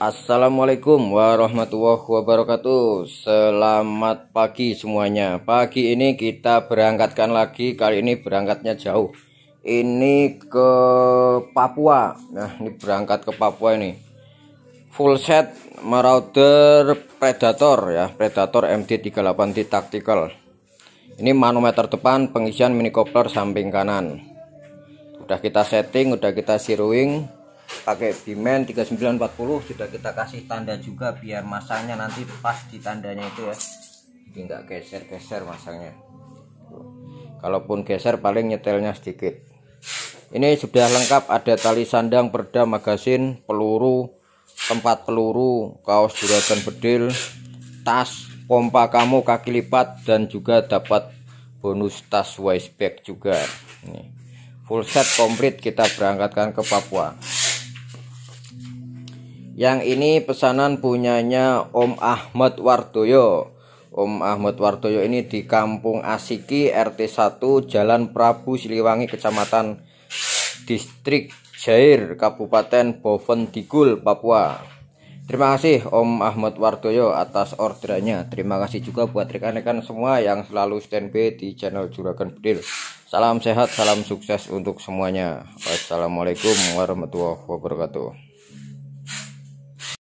Assalamualaikum warahmatullahi wabarakatuh Selamat pagi semuanya Pagi ini kita berangkatkan lagi Kali ini berangkatnya jauh Ini ke Papua Nah ini berangkat ke Papua ini Full set Marauder Predator ya Predator md 38 Tactical Ini manometer depan Pengisian mini coupler samping kanan Udah kita setting Udah kita siruing pakai bimen 3940 sudah kita kasih tanda juga biar masangnya nanti pas di tandanya itu ya jadi nggak geser-geser masangnya kalaupun geser paling nyetelnya sedikit ini sudah lengkap ada tali sandang perda magasin peluru tempat peluru kaos juragan bedil tas pompa kamu kaki lipat dan juga dapat bonus tas wise bag juga ini full set komplit kita berangkatkan ke Papua yang ini pesanan punyanya Om Ahmad Wardoyo. Om Ahmad Wardoyo ini di Kampung Asiki RT 1 Jalan Prabu Siliwangi Kecamatan Distrik Jair Kabupaten Boven Digul Papua. Terima kasih Om Ahmad Wardoyo atas orderannya. Terima kasih juga buat rekan-rekan semua yang selalu standby di channel Juragan Bedil. Salam sehat, salam sukses untuk semuanya. Wassalamualaikum warahmatullahi wabarakatuh.